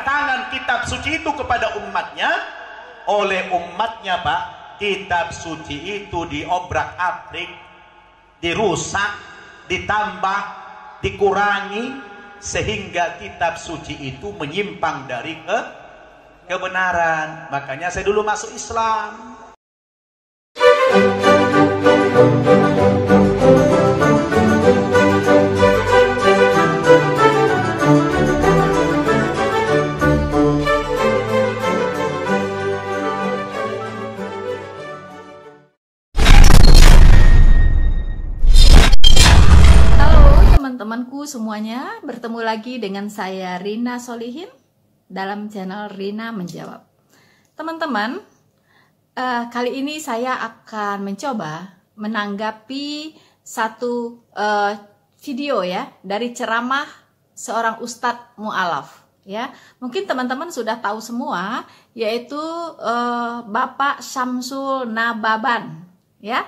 tangan kitab suci itu kepada umatnya oleh umatnya pak kitab suci itu diobrak abrik dirusak ditambah dikurangi sehingga kitab suci itu menyimpang dari ke kebenaran makanya saya dulu masuk Islam Thank you. semuanya, bertemu lagi dengan saya Rina Solihin dalam channel Rina Menjawab. Teman-teman, uh, kali ini saya akan mencoba menanggapi satu uh, video ya dari ceramah seorang ustadz mualaf ya. Mungkin teman-teman sudah tahu semua yaitu uh, Bapak samsul Nababan ya.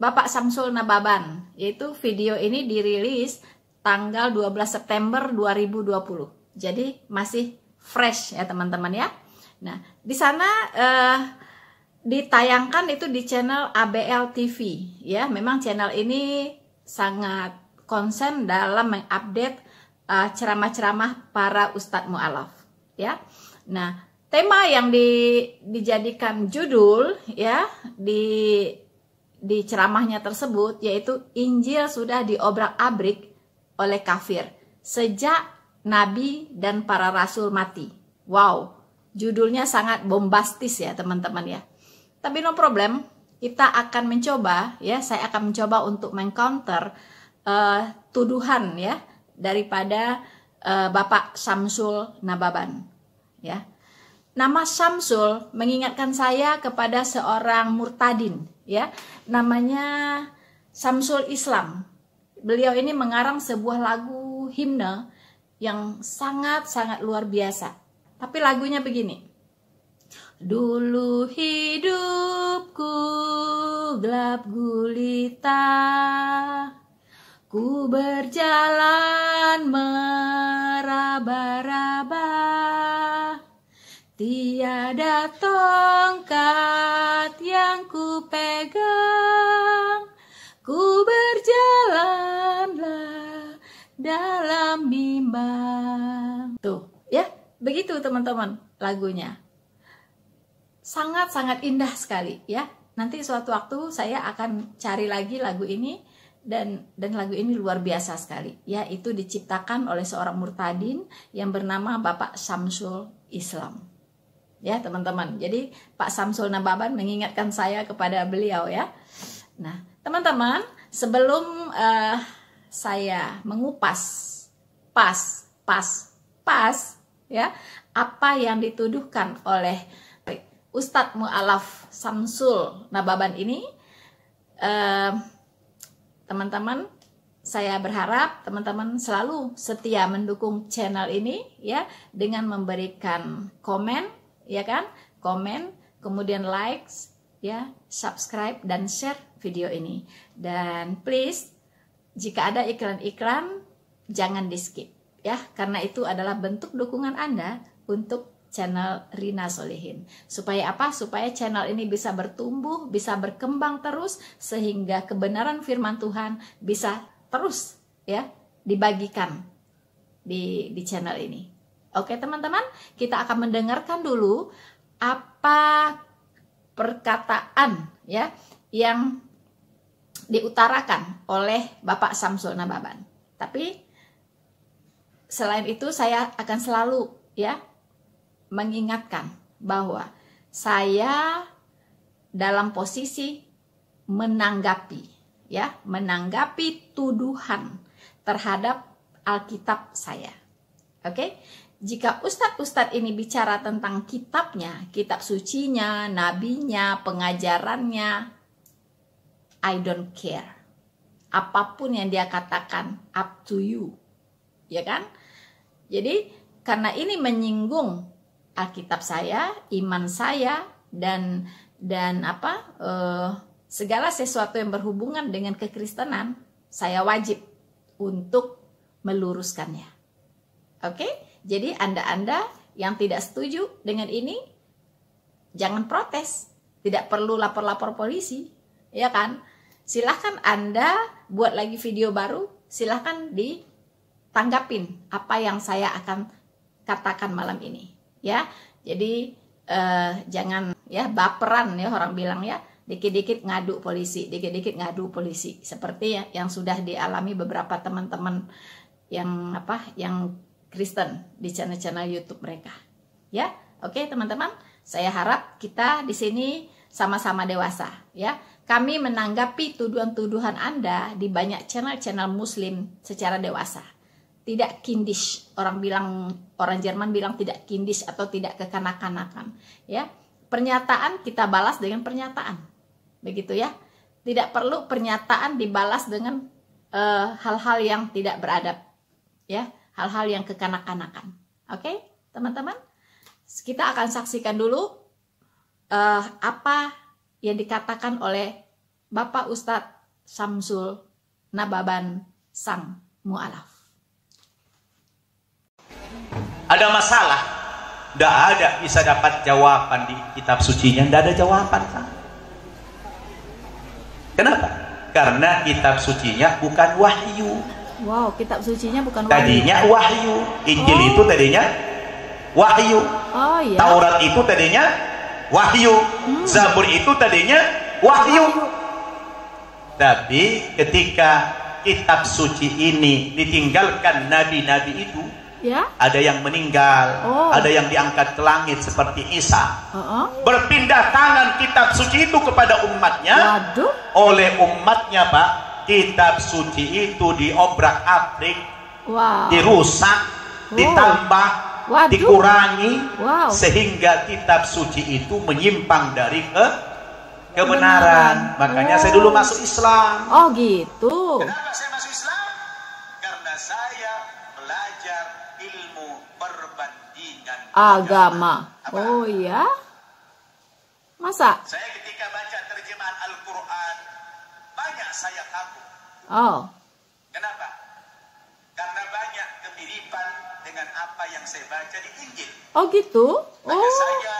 Bapak Samsul Nababan, yaitu video ini dirilis tanggal 12 September 2020. Jadi masih fresh ya teman-teman ya. Nah, di sana eh, ditayangkan itu di channel ABL TV ya. Memang channel ini sangat konsen dalam mengupdate eh, ceramah-ceramah para ustadz mualaf ya. Nah, tema yang di, dijadikan judul ya di di ceramahnya tersebut yaitu Injil sudah diobrak-abrik oleh kafir sejak nabi dan para rasul mati. Wow, judulnya sangat bombastis ya teman-teman ya. Tapi no problem, kita akan mencoba ya, saya akan mencoba untuk mengcounter uh, eh, tuduhan ya daripada uh, Bapak Samsul Nababan ya. Nama Samsul mengingatkan saya kepada seorang murtadin ya. Namanya Samsul Islam beliau ini mengarang sebuah lagu himne yang sangat-sangat luar biasa. Tapi lagunya begini. Dulu hidupku gelap gulita Ku berjalan meraba-raba Tiada tongkat yang ku pegang bimbang. Tuh, ya, begitu teman-teman lagunya. Sangat-sangat indah sekali ya. Nanti suatu waktu saya akan cari lagi lagu ini dan dan lagu ini luar biasa sekali. Ya, itu diciptakan oleh seorang murtadin yang bernama Bapak Samsul Islam. Ya, teman-teman. Jadi, Pak Samsul Nababan mengingatkan saya kepada beliau ya. Nah, teman-teman, sebelum uh, saya mengupas pas, pas, pas ya. Apa yang dituduhkan oleh Ustadz Mu'alaf Samsul Nababan ini eh, teman-teman eh, saya berharap teman-teman selalu setia mendukung channel ini ya dengan memberikan komen ya kan komen kemudian likes ya subscribe dan share video ini dan please jika ada iklan-iklan jangan di skip ya karena itu adalah bentuk dukungan Anda untuk channel Rina Solihin. Supaya apa? Supaya channel ini bisa bertumbuh, bisa berkembang terus sehingga kebenaran firman Tuhan bisa terus ya dibagikan di di channel ini. Oke, teman-teman, kita akan mendengarkan dulu apa perkataan ya yang diutarakan oleh Bapak Samsona Baban. Tapi selain itu saya akan selalu ya mengingatkan bahwa saya dalam posisi menanggapi ya, menanggapi tuduhan terhadap Alkitab saya. Oke? Okay? Jika ustadz-ustadz ini bicara tentang kitabnya, kitab sucinya, nabinya, pengajarannya, I don't care. Apapun yang dia katakan, up to you. Ya kan? Jadi karena ini menyinggung Alkitab saya, iman saya dan dan apa eh, segala sesuatu yang berhubungan dengan kekristenan, saya wajib untuk meluruskannya. Oke? Jadi Anda-anda yang tidak setuju dengan ini jangan protes. Tidak perlu lapor-lapor polisi, ya kan? Silahkan Anda buat lagi video baru, silahkan di tanggapin apa yang saya akan katakan malam ini ya jadi eh, jangan ya baperan ya orang bilang ya dikit-dikit ngadu polisi dikit-dikit ngadu polisi seperti ya, yang sudah dialami beberapa teman-teman yang apa yang Kristen di channel-channel YouTube mereka ya oke teman-teman saya harap kita di sini sama-sama dewasa ya kami menanggapi tuduhan-tuduhan Anda di banyak channel-channel muslim secara dewasa tidak kindish orang bilang orang Jerman bilang tidak kindish atau tidak kekanak-kanakan ya pernyataan kita balas dengan pernyataan begitu ya tidak perlu pernyataan dibalas dengan eh, hal-hal uh, yang tidak beradab ya hal-hal yang kekanak-kanakan oke okay? teman-teman kita akan saksikan dulu uh, apa yang dikatakan oleh Bapak Ustadz Samsul Nababan Sang Mu'alaf ada masalah, tidak ada bisa dapat jawaban di kitab sucinya, tidak ada jawaban. Kan? Kenapa? Karena kitab sucinya bukan wahyu. Wow, kitab sucinya bukan wahyu. Tadinya wahyu, Injil oh. itu tadinya wahyu. Oh iya. Taurat itu tadinya wahyu. Hmm. Zabur itu tadinya wahyu. wahyu. Tapi ketika kitab suci ini ditinggalkan nabi-nabi itu, ya? ada yang meninggal, oh. ada yang diangkat ke langit seperti Isa. Uh-uh. Berpindah tangan kitab suci itu kepada umatnya. Waduh. Oleh umatnya, Pak, kitab suci itu diobrak-abrik, wow. dirusak, wow. Oh. ditambah, Waduh. dikurangi, wow. sehingga kitab suci itu menyimpang dari ke kebenaran. kebenaran. Makanya oh. saya dulu masuk Islam. Oh, gitu. Kenapa saya masuk agama. Oh iya? Masa? Saya ketika baca terjemahan Al-Quran, banyak saya kagum. Oh. Kenapa? Karena banyak kemiripan dengan apa yang saya baca di Injil. Oh gitu? Oh. Maka saya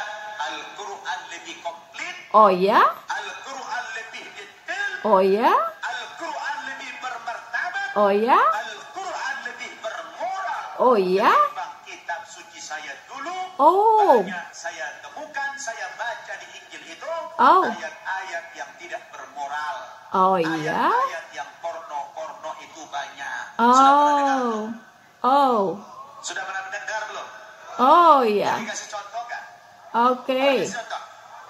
Al-Quran lebih komplit. Oh ya? Al-Quran lebih detail. Oh ya? Al-Quran lebih bermartabat. Oh ya? Al-Quran lebih bermoral. Oh ya? saya dulu. Oh. saya temukan, saya baca di Injil itu ayat ayat oh. yang tidak bermoral. Oh iya. Ayat-ayat yang porno-porno itu banyak. Oh. oh. Sudah pernah Oh. Sudah pernah mendengar belum? Oh iya. kasih contoh kan? Oke. Okay.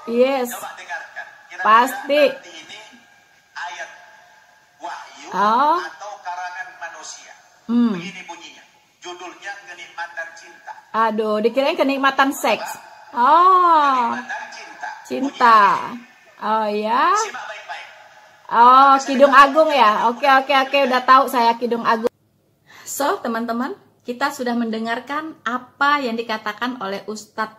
Yes. Coba dengarkan. Kira-kira Pasti. ini ayat wahyu oh. atau karangan manusia. Hmm. Begini bunyinya. Judulnya kenikmatan cinta. Aduh, dikirain kenikmatan seks. Oh. Kenikmatan cinta. Cinta. Oh, iya? oh ya. Oh, Kidung Agung ya. Oke, oke, oke, udah tahu saya Kidung Agung. So, teman-teman, kita sudah mendengarkan apa yang dikatakan oleh Ustadz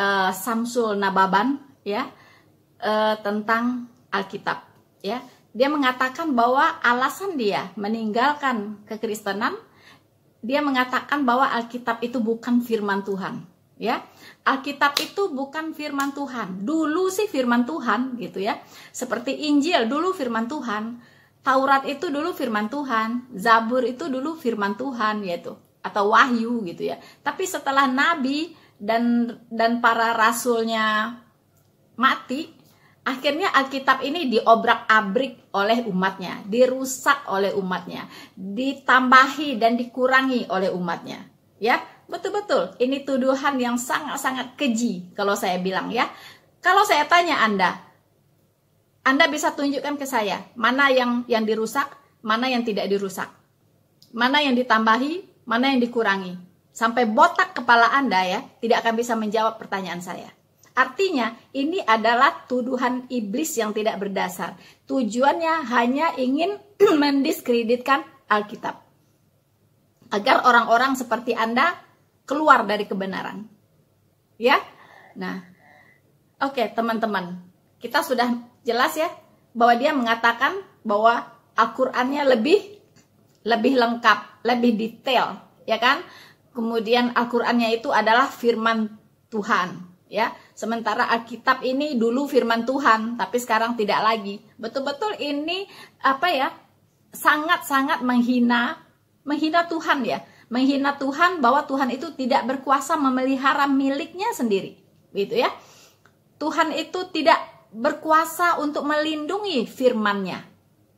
uh, Samsul Nababan ya uh, tentang Alkitab ya. Dia mengatakan bahwa alasan dia meninggalkan kekristenan dia mengatakan bahwa Alkitab itu bukan firman Tuhan, ya. Alkitab itu bukan firman Tuhan. Dulu sih firman Tuhan gitu ya. Seperti Injil dulu firman Tuhan, Taurat itu dulu firman Tuhan, Zabur itu dulu firman Tuhan yaitu atau wahyu gitu ya. Tapi setelah nabi dan dan para rasulnya mati, Akhirnya Alkitab ini diobrak-abrik oleh umatnya, dirusak oleh umatnya, ditambahi dan dikurangi oleh umatnya. Ya, betul-betul ini tuduhan yang sangat-sangat keji kalau saya bilang ya. Kalau saya tanya Anda, Anda bisa tunjukkan ke saya mana yang yang dirusak, mana yang tidak dirusak. Mana yang ditambahi, mana yang dikurangi. Sampai botak kepala Anda ya, tidak akan bisa menjawab pertanyaan saya. Artinya, ini adalah tuduhan iblis yang tidak berdasar. Tujuannya hanya ingin mendiskreditkan Alkitab. Agar orang-orang seperti Anda keluar dari kebenaran. Ya? Nah, oke okay, teman-teman. Kita sudah jelas ya bahwa dia mengatakan bahwa Al-Qur'annya lebih lebih lengkap, lebih detail, ya kan? Kemudian Al-Qur'annya itu adalah firman Tuhan ya. Sementara Alkitab ini dulu firman Tuhan, tapi sekarang tidak lagi. Betul-betul ini apa ya? sangat-sangat menghina menghina Tuhan ya. Menghina Tuhan bahwa Tuhan itu tidak berkuasa memelihara miliknya sendiri. Gitu ya. Tuhan itu tidak berkuasa untuk melindungi firman-Nya.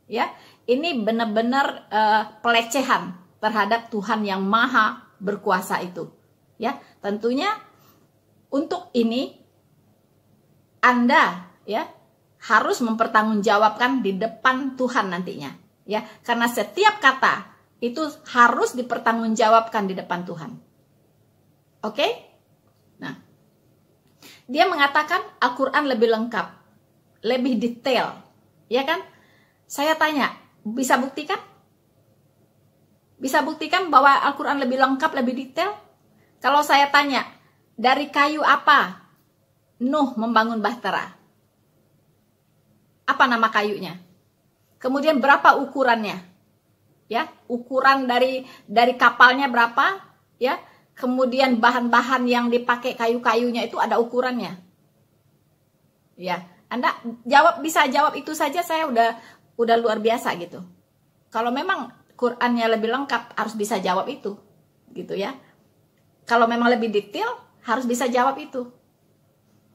Ya. Ini benar-benar uh, pelecehan terhadap Tuhan yang maha berkuasa itu. Ya, tentunya untuk ini Anda ya harus mempertanggungjawabkan di depan Tuhan nantinya ya karena setiap kata itu harus dipertanggungjawabkan di depan Tuhan. Oke? Okay? Nah, dia mengatakan Al-Qur'an lebih lengkap, lebih detail, ya kan? Saya tanya, bisa buktikan? Bisa buktikan bahwa Al-Qur'an lebih lengkap, lebih detail? Kalau saya tanya, dari kayu apa Nuh membangun bahtera? Apa nama kayunya? Kemudian berapa ukurannya? Ya, ukuran dari dari kapalnya berapa? Ya. Kemudian bahan-bahan yang dipakai kayu-kayunya itu ada ukurannya. Ya, Anda jawab bisa jawab itu saja saya udah udah luar biasa gitu. Kalau memang Qurannya lebih lengkap harus bisa jawab itu gitu ya. Kalau memang lebih detail harus bisa jawab itu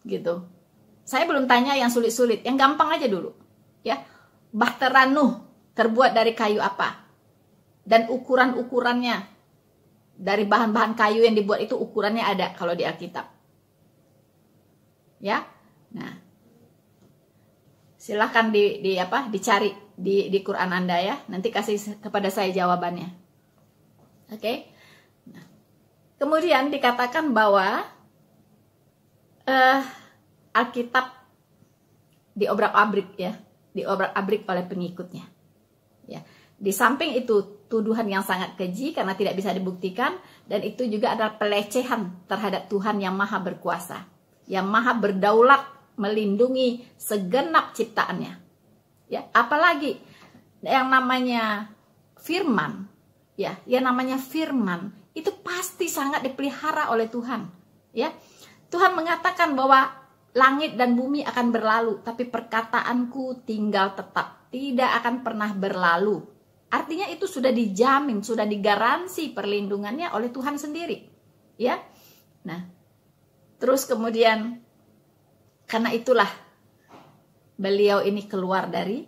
gitu saya belum tanya yang sulit-sulit yang gampang aja dulu ya bahtera Nuh terbuat dari kayu apa dan ukuran-ukurannya dari bahan-bahan kayu yang dibuat itu ukurannya ada kalau di Alkitab ya nah silahkan di, di apa dicari di di Quran anda ya nanti kasih kepada saya jawabannya oke okay? Kemudian dikatakan bahwa uh, Alkitab diobrak-abrik ya, diobrak-abrik oleh pengikutnya. Ya. Di samping itu tuduhan yang sangat keji karena tidak bisa dibuktikan dan itu juga adalah pelecehan terhadap Tuhan yang maha berkuasa, yang maha berdaulat melindungi segenap ciptaannya. Ya, apalagi yang namanya firman, ya, yang namanya firman itu pasti sangat dipelihara oleh Tuhan. Ya, Tuhan mengatakan bahwa langit dan bumi akan berlalu, tapi perkataanku tinggal tetap, tidak akan pernah berlalu. Artinya itu sudah dijamin, sudah digaransi perlindungannya oleh Tuhan sendiri. Ya. Nah, terus kemudian karena itulah beliau ini keluar dari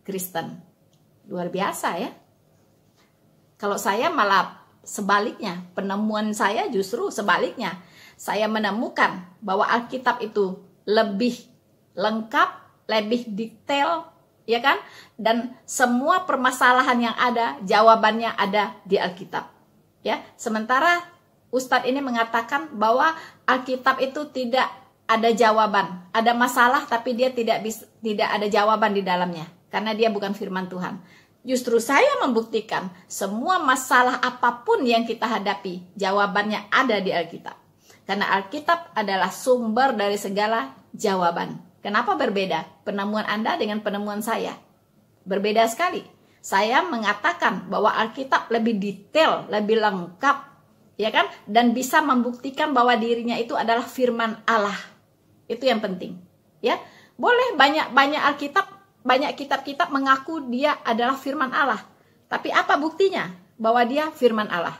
Kristen. Luar biasa ya. Kalau saya malah sebaliknya, penemuan saya justru sebaliknya. Saya menemukan bahwa Alkitab itu lebih lengkap, lebih detail, ya kan? Dan semua permasalahan yang ada, jawabannya ada di Alkitab. Ya, sementara Ustadz ini mengatakan bahwa Alkitab itu tidak ada jawaban, ada masalah tapi dia tidak bisa, tidak ada jawaban di dalamnya karena dia bukan firman Tuhan. Justru saya membuktikan semua masalah apapun yang kita hadapi, jawabannya ada di Alkitab. Karena Alkitab adalah sumber dari segala jawaban. Kenapa berbeda penemuan Anda dengan penemuan saya? Berbeda sekali. Saya mengatakan bahwa Alkitab lebih detail, lebih lengkap, ya kan? Dan bisa membuktikan bahwa dirinya itu adalah firman Allah. Itu yang penting, ya. Boleh banyak-banyak Alkitab banyak kitab-kitab mengaku dia adalah firman Allah. Tapi apa buktinya bahwa dia firman Allah?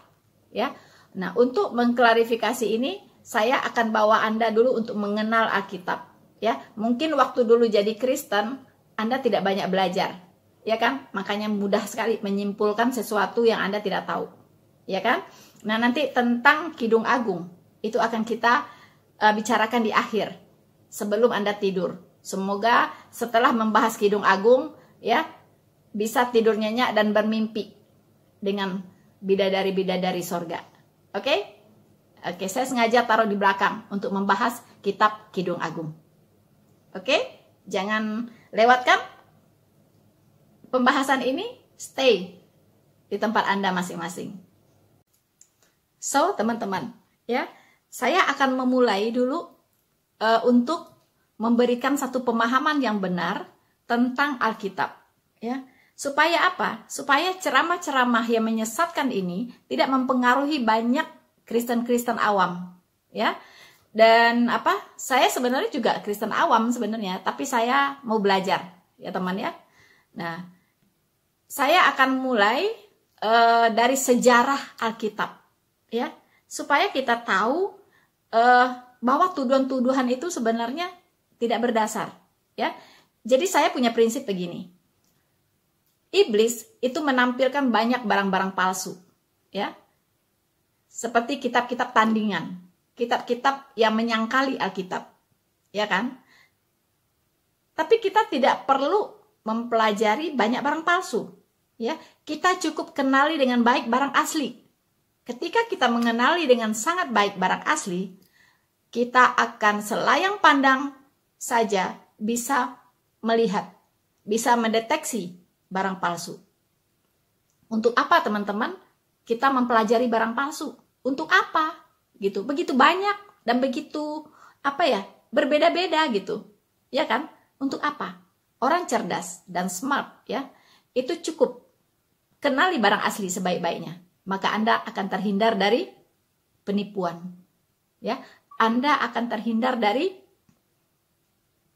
Ya. Nah, untuk mengklarifikasi ini saya akan bawa Anda dulu untuk mengenal Alkitab, ya. Mungkin waktu dulu jadi Kristen Anda tidak banyak belajar, ya kan? Makanya mudah sekali menyimpulkan sesuatu yang Anda tidak tahu. Ya kan? Nah, nanti tentang Kidung Agung itu akan kita uh, bicarakan di akhir sebelum Anda tidur Semoga setelah membahas Kidung Agung ya bisa tidur nyenyak dan bermimpi dengan bidadari-bidadari sorga. Oke? Okay? Oke, okay, saya sengaja taruh di belakang untuk membahas kitab Kidung Agung. Oke? Okay? Jangan lewatkan pembahasan ini. Stay di tempat Anda masing-masing. So, teman-teman, ya, saya akan memulai dulu uh, untuk memberikan satu pemahaman yang benar tentang Alkitab, ya. Supaya apa? Supaya ceramah-ceramah yang menyesatkan ini tidak mempengaruhi banyak Kristen-Kristen awam, ya. Dan apa? Saya sebenarnya juga Kristen awam sebenarnya, tapi saya mau belajar, ya teman ya. Nah, saya akan mulai e, dari sejarah Alkitab, ya, supaya kita tahu e, bahwa tuduhan-tuduhan itu sebenarnya tidak berdasar, ya. Jadi saya punya prinsip begini. Iblis itu menampilkan banyak barang-barang palsu, ya. Seperti kitab-kitab tandingan, kitab-kitab yang menyangkali Alkitab, ya kan? Tapi kita tidak perlu mempelajari banyak barang palsu, ya. Kita cukup kenali dengan baik barang asli. Ketika kita mengenali dengan sangat baik barang asli, kita akan selayang pandang saja bisa melihat, bisa mendeteksi barang palsu. Untuk apa teman-teman kita mempelajari barang palsu? Untuk apa? Gitu. Begitu banyak dan begitu apa ya? Berbeda-beda gitu. Ya kan? Untuk apa? Orang cerdas dan smart ya, itu cukup kenali barang asli sebaik-baiknya, maka Anda akan terhindar dari penipuan. Ya, Anda akan terhindar dari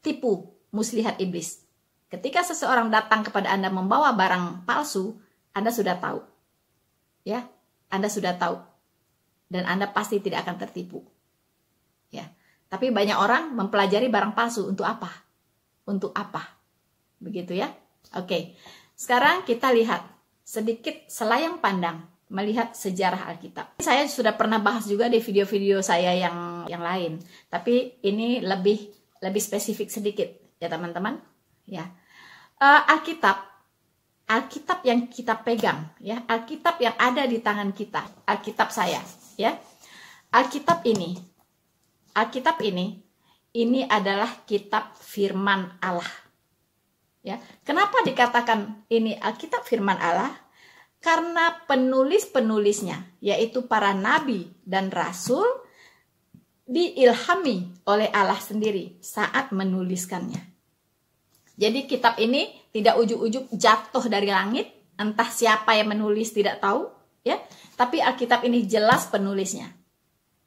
tipu, muslihat iblis. Ketika seseorang datang kepada Anda membawa barang palsu, Anda sudah tahu. Ya, Anda sudah tahu. Dan Anda pasti tidak akan tertipu. Ya. Tapi banyak orang mempelajari barang palsu untuk apa? Untuk apa? Begitu ya. Oke. Sekarang kita lihat sedikit selayang pandang melihat sejarah Alkitab. Saya sudah pernah bahas juga di video-video saya yang yang lain, tapi ini lebih lebih spesifik sedikit ya teman-teman ya uh, Alkitab Alkitab yang kita pegang ya Alkitab yang ada di tangan kita Alkitab saya ya Alkitab ini Alkitab ini ini adalah kitab firman Allah ya kenapa dikatakan ini Alkitab firman Allah karena penulis-penulisnya yaitu para nabi dan rasul diilhami oleh Allah sendiri saat menuliskannya. Jadi kitab ini tidak ujuk-ujuk jatuh dari langit, entah siapa yang menulis tidak tahu, ya. Tapi Alkitab ini jelas penulisnya,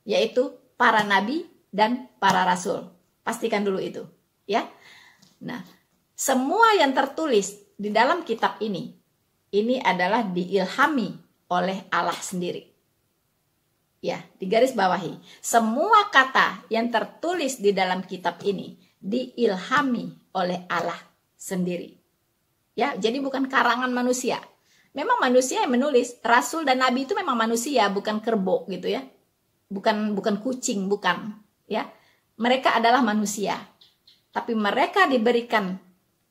yaitu para nabi dan para rasul. Pastikan dulu itu, ya. Nah, semua yang tertulis di dalam kitab ini ini adalah diilhami oleh Allah sendiri ya garis bawahi semua kata yang tertulis di dalam kitab ini diilhami oleh Allah sendiri ya jadi bukan karangan manusia memang manusia yang menulis rasul dan nabi itu memang manusia bukan kerbau gitu ya bukan bukan kucing bukan ya mereka adalah manusia tapi mereka diberikan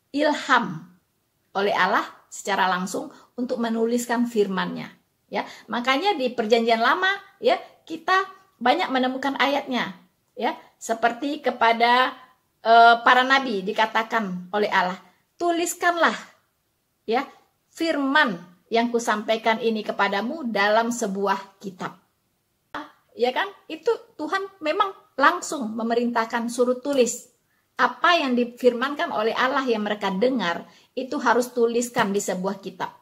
ilham oleh Allah secara langsung untuk menuliskan firman-Nya ya makanya di perjanjian lama ya kita banyak menemukan ayatnya ya seperti kepada e, para nabi dikatakan oleh Allah tuliskanlah ya firman yang kusampaikan ini kepadamu dalam sebuah kitab ya kan itu Tuhan memang langsung memerintahkan suruh tulis apa yang difirmankan oleh Allah yang mereka dengar itu harus tuliskan di sebuah kitab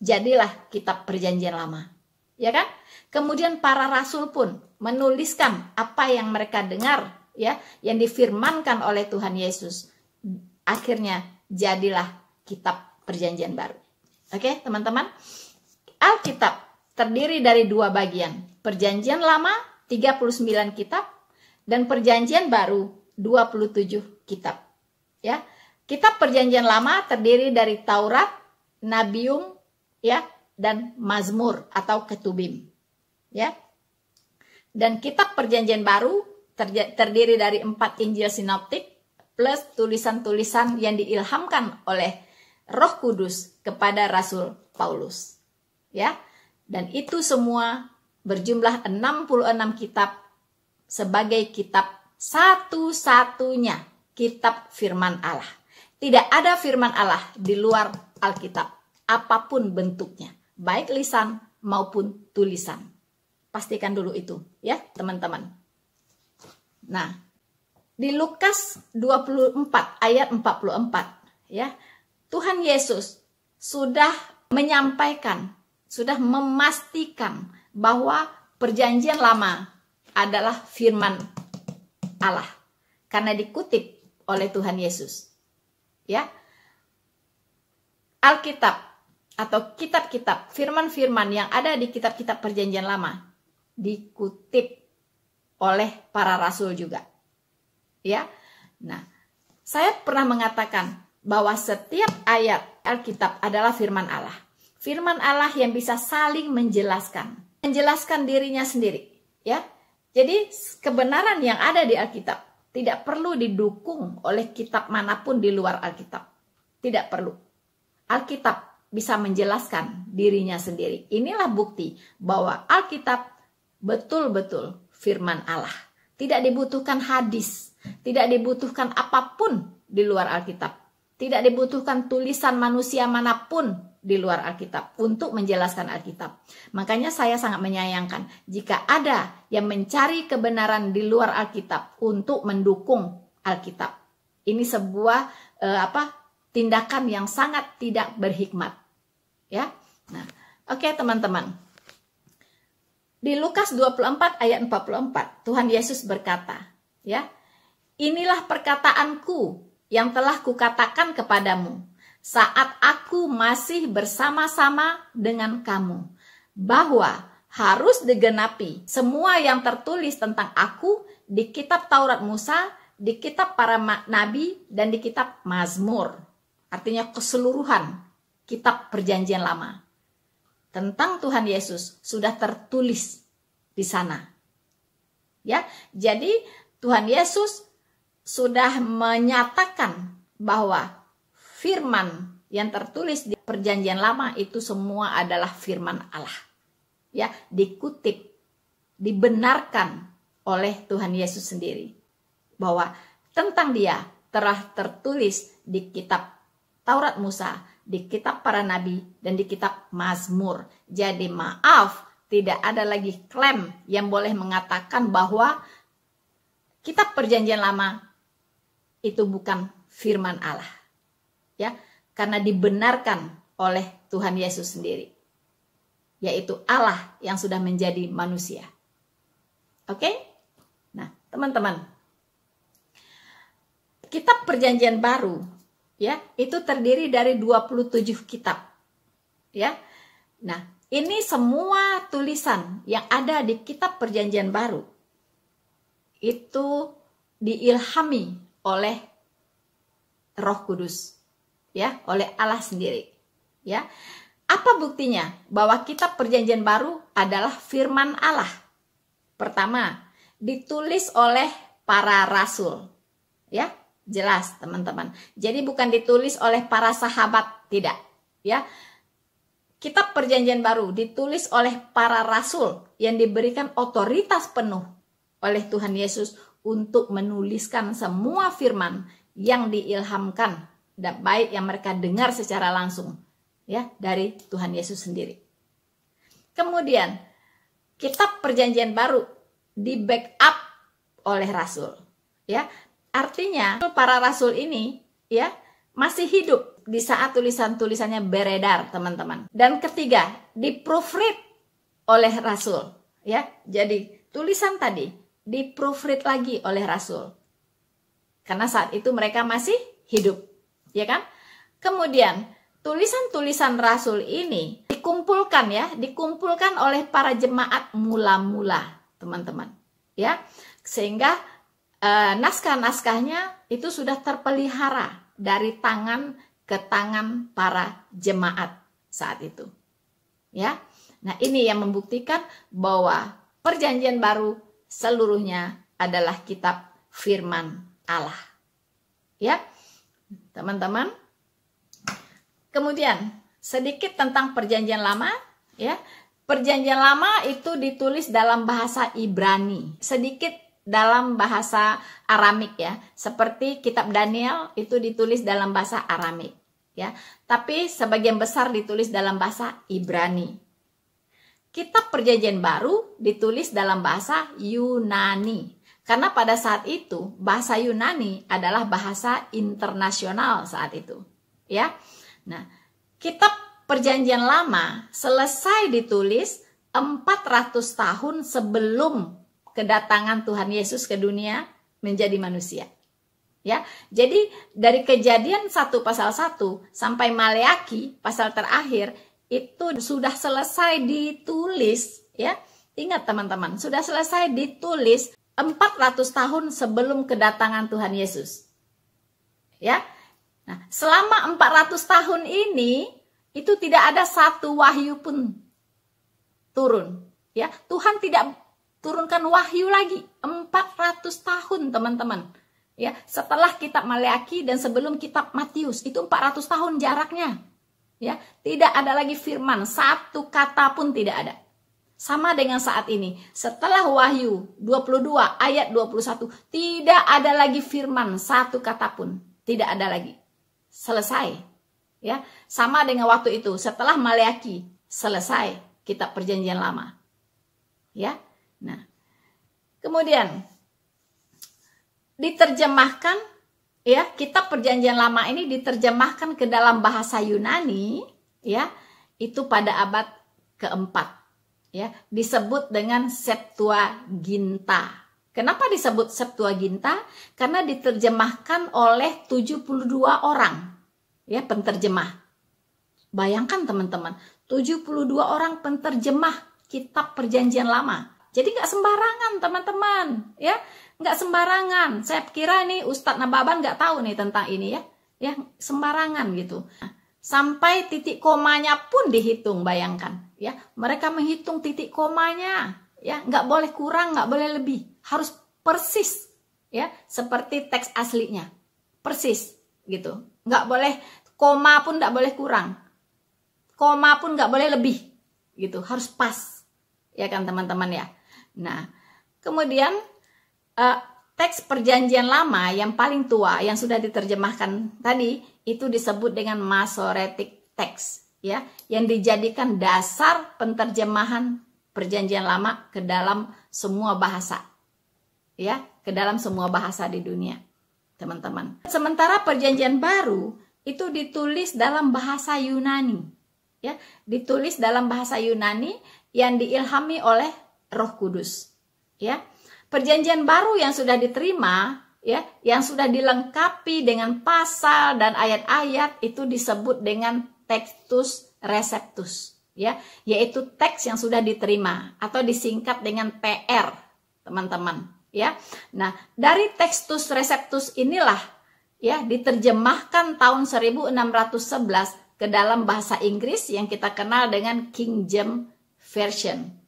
jadilah kitab perjanjian lama. Ya kan? Kemudian para rasul pun menuliskan apa yang mereka dengar ya, yang difirmankan oleh Tuhan Yesus. Akhirnya jadilah kitab perjanjian baru. Oke, teman-teman. Alkitab terdiri dari dua bagian. Perjanjian lama 39 kitab dan perjanjian baru 27 kitab. Ya. Kitab perjanjian lama terdiri dari Taurat, Nabium, ya dan Mazmur atau Ketubim ya dan kitab perjanjian baru terdiri dari empat Injil sinoptik plus tulisan-tulisan yang diilhamkan oleh Roh Kudus kepada Rasul Paulus ya dan itu semua berjumlah 66 kitab sebagai kitab satu-satunya kitab firman Allah tidak ada firman Allah di luar Alkitab apapun bentuknya, baik lisan maupun tulisan. Pastikan dulu itu ya, teman-teman. Nah, di Lukas 24 ayat 44 ya, Tuhan Yesus sudah menyampaikan, sudah memastikan bahwa perjanjian lama adalah firman Allah karena dikutip oleh Tuhan Yesus. Ya. Alkitab atau kitab-kitab firman-firman yang ada di kitab-kitab perjanjian lama dikutip oleh para rasul juga. Ya. Nah, saya pernah mengatakan bahwa setiap ayat Alkitab adalah firman Allah. Firman Allah yang bisa saling menjelaskan, menjelaskan dirinya sendiri, ya. Jadi kebenaran yang ada di Alkitab tidak perlu didukung oleh kitab manapun di luar Alkitab. Tidak perlu. Alkitab bisa menjelaskan dirinya sendiri. Inilah bukti bahwa Alkitab betul-betul firman Allah. Tidak dibutuhkan hadis, tidak dibutuhkan apapun di luar Alkitab. Tidak dibutuhkan tulisan manusia manapun di luar Alkitab untuk menjelaskan Alkitab. Makanya saya sangat menyayangkan jika ada yang mencari kebenaran di luar Alkitab untuk mendukung Alkitab. Ini sebuah eh, apa tindakan yang sangat tidak berhikmat ya. Nah, oke okay, teman-teman. Di Lukas 24 ayat 44, Tuhan Yesus berkata, ya, inilah perkataanku yang telah kukatakan kepadamu saat aku masih bersama-sama dengan kamu bahwa harus digenapi semua yang tertulis tentang aku di kitab Taurat Musa, di kitab para nabi dan di kitab Mazmur. Artinya keseluruhan kitab perjanjian lama. Tentang Tuhan Yesus sudah tertulis di sana. Ya, jadi Tuhan Yesus sudah menyatakan bahwa firman yang tertulis di perjanjian lama itu semua adalah firman Allah. Ya, dikutip, dibenarkan oleh Tuhan Yesus sendiri bahwa tentang dia telah tertulis di kitab Taurat Musa di kitab para nabi dan di kitab Mazmur. Jadi maaf, tidak ada lagi klaim yang boleh mengatakan bahwa kitab perjanjian lama itu bukan firman Allah. Ya, karena dibenarkan oleh Tuhan Yesus sendiri. Yaitu Allah yang sudah menjadi manusia. Oke? Nah, teman-teman. Kitab perjanjian baru ya itu terdiri dari 27 kitab ya nah ini semua tulisan yang ada di kitab perjanjian baru itu diilhami oleh Roh Kudus ya oleh Allah sendiri ya apa buktinya bahwa kitab perjanjian baru adalah firman Allah pertama ditulis oleh para rasul ya Jelas, teman-teman. Jadi bukan ditulis oleh para sahabat, tidak, ya. Kitab Perjanjian Baru ditulis oleh para rasul yang diberikan otoritas penuh oleh Tuhan Yesus untuk menuliskan semua firman yang diilhamkan dan baik yang mereka dengar secara langsung ya dari Tuhan Yesus sendiri. Kemudian kitab Perjanjian Baru di backup oleh rasul ya Artinya para rasul ini ya masih hidup di saat tulisan-tulisannya beredar, teman-teman. Dan ketiga, di proofread oleh rasul, ya. Jadi tulisan tadi di proofread lagi oleh rasul. Karena saat itu mereka masih hidup, ya kan? Kemudian tulisan-tulisan rasul ini dikumpulkan ya, dikumpulkan oleh para jemaat mula-mula, teman-teman. Ya. Sehingga Eh, naskah-naskahnya itu sudah terpelihara dari tangan ke tangan para jemaat saat itu. Ya. Nah, ini yang membuktikan bahwa perjanjian baru seluruhnya adalah kitab firman Allah. Ya. Teman-teman. Kemudian sedikit tentang perjanjian lama, ya. Perjanjian lama itu ditulis dalam bahasa Ibrani. Sedikit dalam bahasa Aramik ya. Seperti kitab Daniel itu ditulis dalam bahasa Aramik ya. Tapi sebagian besar ditulis dalam bahasa Ibrani. Kitab Perjanjian Baru ditulis dalam bahasa Yunani. Karena pada saat itu bahasa Yunani adalah bahasa internasional saat itu, ya. Nah, kitab Perjanjian Lama selesai ditulis 400 tahun sebelum kedatangan Tuhan Yesus ke dunia menjadi manusia. Ya. Jadi dari kejadian satu pasal satu sampai Maleaki pasal terakhir itu sudah selesai ditulis ya. Ingat teman-teman, sudah selesai ditulis 400 tahun sebelum kedatangan Tuhan Yesus. Ya. Nah, selama 400 tahun ini itu tidak ada satu wahyu pun turun, ya. Tuhan tidak turunkan wahyu lagi 400 tahun teman-teman ya setelah kitab Maleaki dan sebelum kitab Matius itu 400 tahun jaraknya ya tidak ada lagi firman satu kata pun tidak ada sama dengan saat ini setelah Wahyu 22 ayat 21 tidak ada lagi firman satu kata pun tidak ada lagi selesai ya sama dengan waktu itu setelah Maleaki selesai kitab perjanjian lama ya Nah, kemudian diterjemahkan ya, kitab Perjanjian Lama ini diterjemahkan ke dalam bahasa Yunani ya, itu pada abad keempat ya, disebut dengan Septuaginta. Kenapa disebut Septuaginta? Karena diterjemahkan oleh 72 orang ya penterjemah. Bayangkan teman-teman, 72 orang penterjemah kitab perjanjian lama. Jadi nggak sembarangan teman-teman ya, nggak sembarangan. Saya kira ini Ustadz Nababan nggak tahu nih tentang ini ya, ya sembarangan gitu. Sampai titik komanya pun dihitung, bayangkan ya. Mereka menghitung titik komanya ya, nggak boleh kurang, nggak boleh lebih, harus persis ya, seperti teks aslinya, persis gitu. Nggak boleh koma pun nggak boleh kurang, koma pun nggak boleh lebih gitu, harus pas ya kan teman-teman ya Nah, kemudian uh, teks perjanjian lama yang paling tua yang sudah diterjemahkan tadi itu disebut dengan Masoretic Text ya, yang dijadikan dasar penterjemahan perjanjian lama ke dalam semua bahasa. Ya, ke dalam semua bahasa di dunia, teman-teman. Sementara perjanjian baru itu ditulis dalam bahasa Yunani. Ya, ditulis dalam bahasa Yunani yang diilhami oleh Roh Kudus. Ya. Perjanjian baru yang sudah diterima, ya, yang sudah dilengkapi dengan pasal dan ayat-ayat itu disebut dengan textus receptus, ya, yaitu teks yang sudah diterima atau disingkat dengan PR, teman-teman, ya. Nah, dari textus receptus inilah ya diterjemahkan tahun 1611 ke dalam bahasa Inggris yang kita kenal dengan King James Version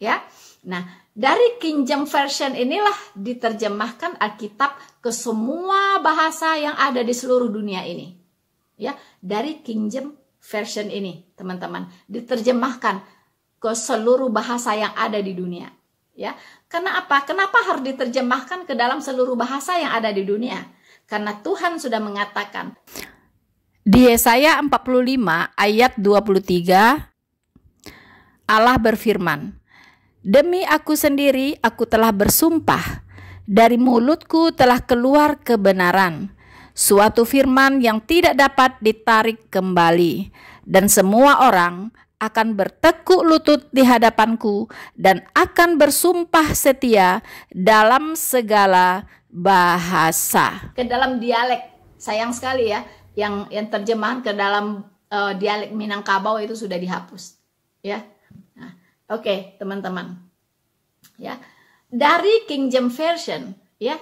ya. Nah, dari King James Version inilah diterjemahkan Alkitab ke semua bahasa yang ada di seluruh dunia ini. Ya, dari King James Version ini, teman-teman, diterjemahkan ke seluruh bahasa yang ada di dunia. Ya. Karena apa? Kenapa harus diterjemahkan ke dalam seluruh bahasa yang ada di dunia? Karena Tuhan sudah mengatakan di Yesaya 45 ayat 23 Allah berfirman, Demi aku sendiri, aku telah bersumpah, dari mulutku telah keluar kebenaran, suatu firman yang tidak dapat ditarik kembali, dan semua orang akan bertekuk lutut di hadapanku dan akan bersumpah setia dalam segala bahasa. Ke dalam dialek, sayang sekali ya, yang yang terjemahan ke dalam uh, dialek Minangkabau itu sudah dihapus, ya Oke, teman-teman. Ya. Dari King James Version, ya.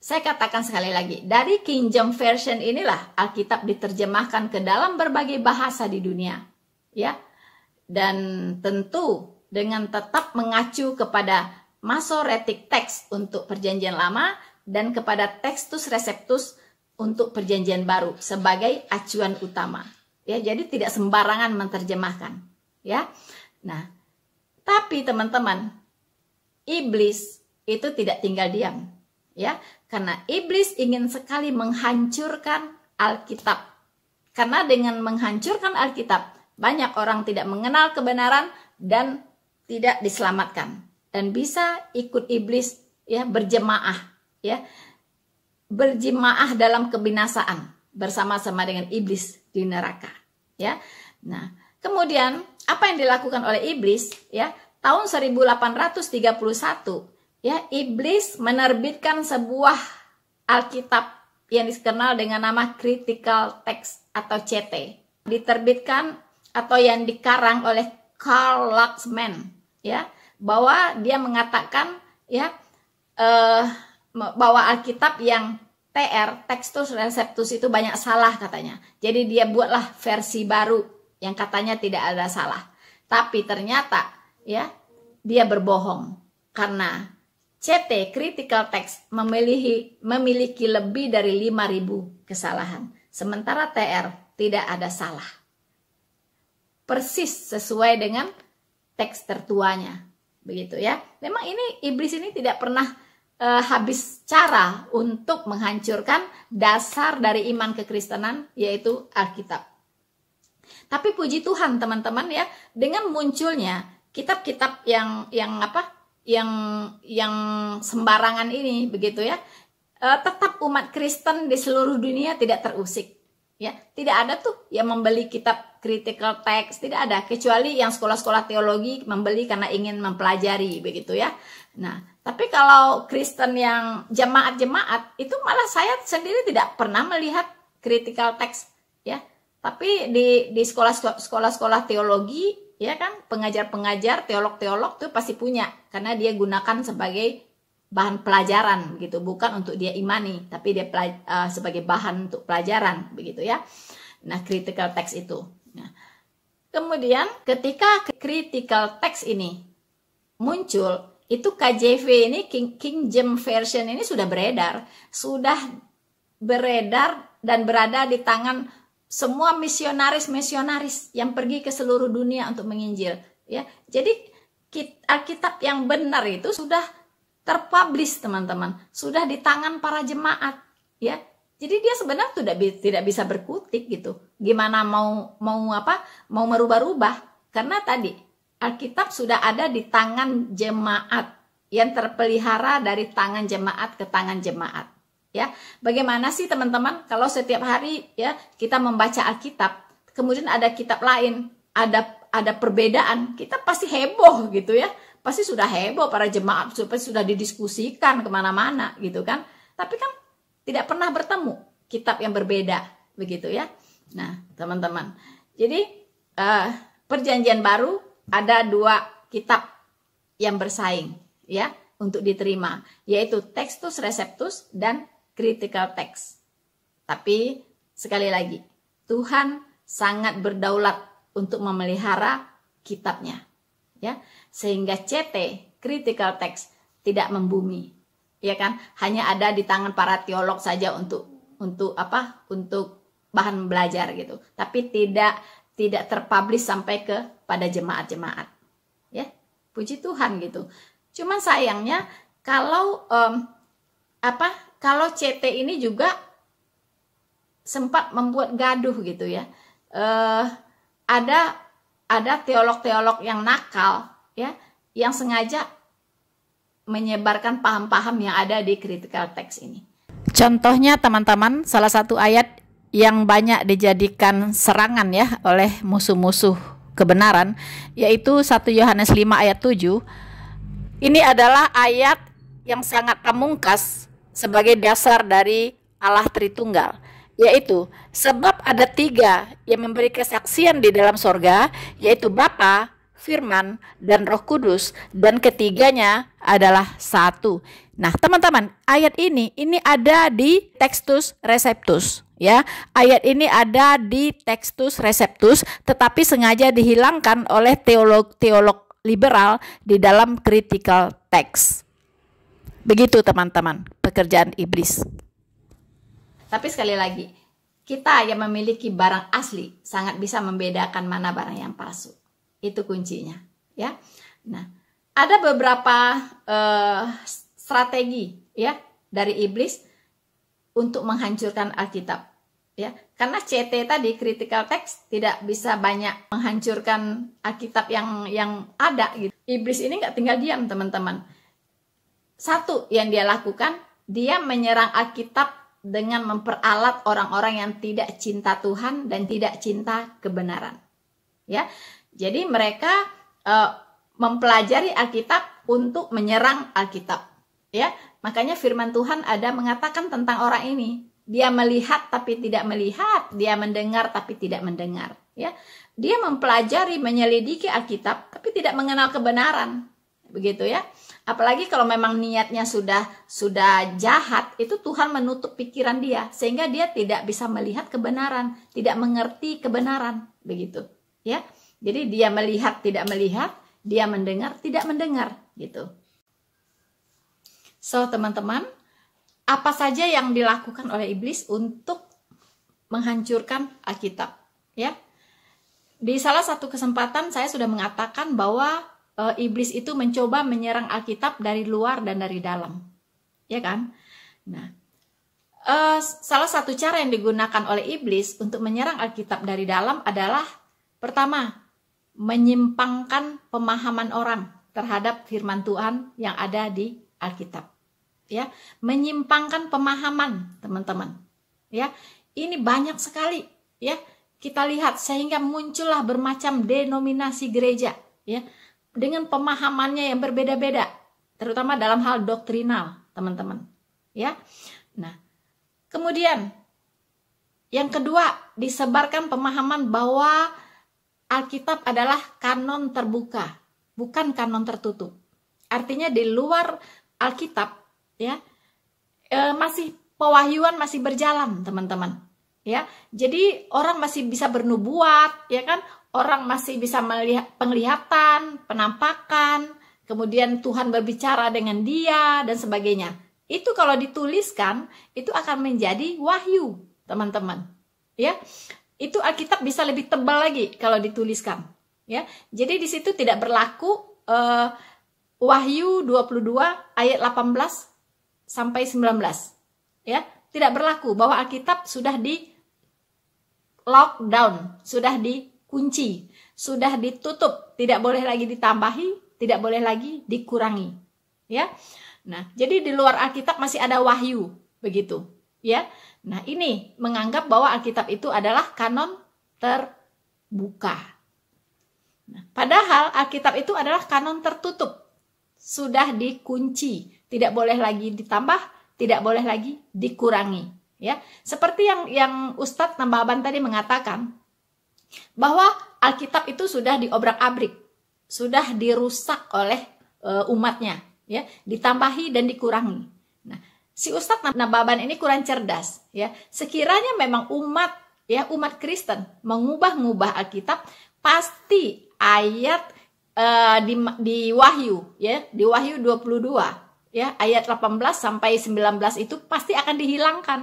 Saya katakan sekali lagi, dari King James Version inilah Alkitab diterjemahkan ke dalam berbagai bahasa di dunia, ya. Dan tentu dengan tetap mengacu kepada Masoretic Text untuk Perjanjian Lama dan kepada Textus Receptus untuk Perjanjian Baru sebagai acuan utama. Ya, jadi tidak sembarangan menerjemahkan, ya. Nah, tapi teman-teman, iblis itu tidak tinggal diam, ya. Karena iblis ingin sekali menghancurkan Alkitab. Karena dengan menghancurkan Alkitab, banyak orang tidak mengenal kebenaran dan tidak diselamatkan dan bisa ikut iblis ya berjemaah ya berjemaah dalam kebinasaan bersama-sama dengan iblis di neraka ya. Nah, kemudian apa yang dilakukan oleh iblis ya tahun 1831 ya iblis menerbitkan sebuah Alkitab yang dikenal dengan nama critical text atau CT diterbitkan atau yang dikarang oleh Karl Laxman ya bahwa dia mengatakan ya eh, bahwa Alkitab yang TR Textus Receptus itu banyak salah katanya jadi dia buatlah versi baru yang katanya tidak ada salah. Tapi ternyata ya dia berbohong karena CT critical text memiliki memiliki lebih dari 5000 kesalahan. Sementara TR tidak ada salah. Persis sesuai dengan teks tertuanya. Begitu ya. Memang ini iblis ini tidak pernah e, habis cara untuk menghancurkan dasar dari iman kekristenan yaitu Alkitab. Tapi puji Tuhan teman-teman ya, dengan munculnya kitab-kitab yang yang apa? yang yang sembarangan ini begitu ya. Eh, tetap umat Kristen di seluruh dunia tidak terusik. Ya, tidak ada tuh yang membeli kitab critical text, tidak ada kecuali yang sekolah-sekolah teologi membeli karena ingin mempelajari begitu ya. Nah, tapi kalau Kristen yang jemaat-jemaat itu malah saya sendiri tidak pernah melihat critical text ya tapi di di sekolah-sekolah teologi ya kan pengajar-pengajar teolog-teolog tuh pasti punya karena dia gunakan sebagai bahan pelajaran gitu bukan untuk dia imani tapi dia pelaj- uh, sebagai bahan untuk pelajaran begitu ya nah critical text itu nah, kemudian ketika critical text ini muncul itu KJV ini King King James Version ini sudah beredar sudah beredar dan berada di tangan semua misionaris-misionaris yang pergi ke seluruh dunia untuk menginjil ya. Jadi Alkitab yang benar itu sudah terpublish teman-teman, sudah di tangan para jemaat ya. Jadi dia sebenarnya tidak tidak bisa berkutik gitu. Gimana mau mau apa? Mau merubah-rubah karena tadi Alkitab sudah ada di tangan jemaat yang terpelihara dari tangan jemaat ke tangan jemaat ya. Bagaimana sih teman-teman kalau setiap hari ya kita membaca Alkitab, kemudian ada kitab lain, ada ada perbedaan, kita pasti heboh gitu ya. Pasti sudah heboh para jemaat, sudah didiskusikan kemana-mana gitu kan. Tapi kan tidak pernah bertemu kitab yang berbeda begitu ya. Nah teman-teman, jadi uh, perjanjian baru ada dua kitab yang bersaing ya untuk diterima yaitu Textus Receptus dan critical text. Tapi sekali lagi, Tuhan sangat berdaulat untuk memelihara kitabnya. Ya, sehingga CT critical text tidak membumi. Ya kan? Hanya ada di tangan para teolog saja untuk untuk apa? Untuk bahan belajar gitu. Tapi tidak tidak terpublish sampai ke pada jemaat-jemaat. Ya. Puji Tuhan gitu. Cuman sayangnya kalau um, apa kalau CT ini juga sempat membuat gaduh gitu ya. Eh, ada ada teolog-teolog yang nakal ya, yang sengaja menyebarkan paham-paham yang ada di critical text ini. Contohnya teman-teman, salah satu ayat yang banyak dijadikan serangan ya oleh musuh-musuh kebenaran yaitu 1 Yohanes 5 ayat 7. Ini adalah ayat yang sangat pamungkas sebagai dasar dari Allah Tritunggal yaitu sebab ada tiga yang memberi kesaksian di dalam sorga yaitu Bapa, Firman, dan Roh Kudus dan ketiganya adalah satu. Nah teman-teman ayat ini ini ada di Textus Receptus ya ayat ini ada di Textus Receptus tetapi sengaja dihilangkan oleh teolog teolog liberal di dalam critical text. Begitu teman-teman, pekerjaan iblis. Tapi sekali lagi, kita yang memiliki barang asli sangat bisa membedakan mana barang yang palsu. Itu kuncinya, ya. Nah, ada beberapa uh, strategi ya dari iblis untuk menghancurkan Alkitab, ya. Karena CT tadi critical text tidak bisa banyak menghancurkan Alkitab yang yang ada gitu. Iblis ini nggak tinggal diam, teman-teman satu yang dia lakukan, dia menyerang Alkitab dengan memperalat orang-orang yang tidak cinta Tuhan dan tidak cinta kebenaran. Ya. Jadi mereka e, mempelajari Alkitab untuk menyerang Alkitab. Ya. Makanya firman Tuhan ada mengatakan tentang orang ini, dia melihat tapi tidak melihat, dia mendengar tapi tidak mendengar, ya. Dia mempelajari, menyelidiki Alkitab tapi tidak mengenal kebenaran. Begitu ya apalagi kalau memang niatnya sudah sudah jahat itu Tuhan menutup pikiran dia sehingga dia tidak bisa melihat kebenaran tidak mengerti kebenaran begitu ya jadi dia melihat tidak melihat dia mendengar tidak mendengar gitu so teman-teman apa saja yang dilakukan oleh iblis untuk menghancurkan Alkitab ya di salah satu kesempatan saya sudah mengatakan bahwa Eh, iblis itu mencoba menyerang Alkitab dari luar dan dari dalam. Ya kan? Nah, uh, salah satu cara yang digunakan oleh iblis untuk menyerang Alkitab dari dalam adalah pertama, menyimpangkan pemahaman orang terhadap firman Tuhan yang ada di Alkitab. Ya, menyimpangkan pemahaman, teman-teman. Ya, ini banyak sekali, ya. Kita lihat sehingga muncullah bermacam denominasi gereja, ya dengan pemahamannya yang berbeda-beda, terutama dalam hal doktrinal, teman-teman. Ya. Nah, kemudian yang kedua, disebarkan pemahaman bahwa Alkitab adalah kanon terbuka, bukan kanon tertutup. Artinya di luar Alkitab ya e, masih pewahyuan masih berjalan, teman-teman. Ya. Jadi orang masih bisa bernubuat, ya kan? orang masih bisa melihat penglihatan, penampakan, kemudian Tuhan berbicara dengan dia dan sebagainya. Itu kalau dituliskan itu akan menjadi wahyu, teman-teman. Ya. Itu Alkitab bisa lebih tebal lagi kalau dituliskan, ya. Jadi di situ tidak berlaku eh, Wahyu 22 ayat 18 sampai 19. Ya, tidak berlaku bahwa Alkitab sudah di lockdown, sudah di kunci, sudah ditutup, tidak boleh lagi ditambahi, tidak boleh lagi dikurangi. Ya. Nah, jadi di luar Alkitab masih ada wahyu, begitu, ya. Nah, ini menganggap bahwa Alkitab itu adalah kanon terbuka. Nah, padahal Alkitab itu adalah kanon tertutup. Sudah dikunci, tidak boleh lagi ditambah, tidak boleh lagi dikurangi, ya. Seperti yang yang Ustadz Nambaban tadi mengatakan, bahwa Alkitab itu sudah diobrak-abrik, sudah dirusak oleh e, umatnya, ya, ditambahi dan dikurangi. Nah, si Ustadz Nababan ini kurang cerdas, ya. Sekiranya memang umat ya umat Kristen mengubah-ngubah Alkitab pasti ayat e, di, di Wahyu ya di Wahyu 22 ya ayat 18 sampai 19 itu pasti akan dihilangkan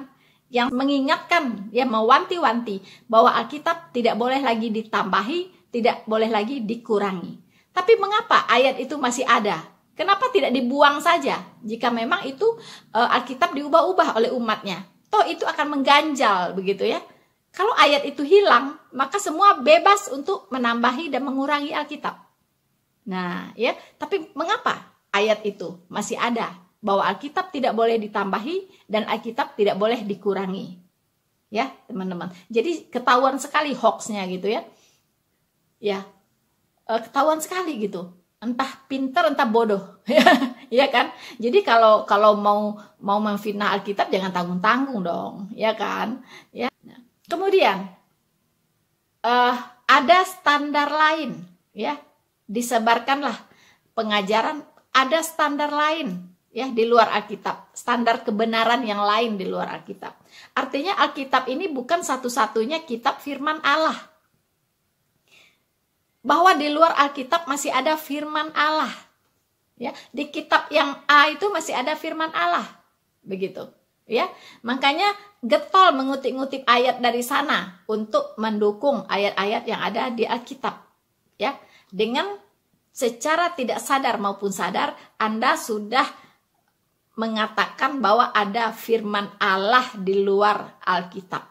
yang mengingatkan, ya mewanti-wanti bahwa Alkitab tidak boleh lagi ditambahi, tidak boleh lagi dikurangi. Tapi mengapa ayat itu masih ada? Kenapa tidak dibuang saja jika memang itu e, Alkitab diubah-ubah oleh umatnya? Toh itu akan mengganjal begitu ya. Kalau ayat itu hilang, maka semua bebas untuk menambahi dan mengurangi Alkitab. Nah, ya, tapi mengapa ayat itu masih ada? bahwa Alkitab tidak boleh ditambahi dan Alkitab tidak boleh dikurangi. Ya, teman-teman. Jadi ketahuan sekali hoaxnya gitu ya. Ya. Eh, ketahuan sekali gitu. Entah pinter entah bodoh. ya kan? Jadi kalau kalau mau mau memfitnah Alkitab jangan tanggung-tanggung dong, ya kan? Ya. Kemudian uh, ada standar lain, ya. Disebarkanlah pengajaran ada standar lain ya di luar Alkitab, standar kebenaran yang lain di luar Alkitab. Artinya Alkitab ini bukan satu-satunya kitab firman Allah. Bahwa di luar Alkitab masih ada firman Allah. Ya, di kitab yang A itu masih ada firman Allah. Begitu. Ya. Makanya getol mengutip-ngutip ayat dari sana untuk mendukung ayat-ayat yang ada di Alkitab. Ya. Dengan secara tidak sadar maupun sadar Anda sudah mengatakan bahwa ada firman Allah di luar Alkitab.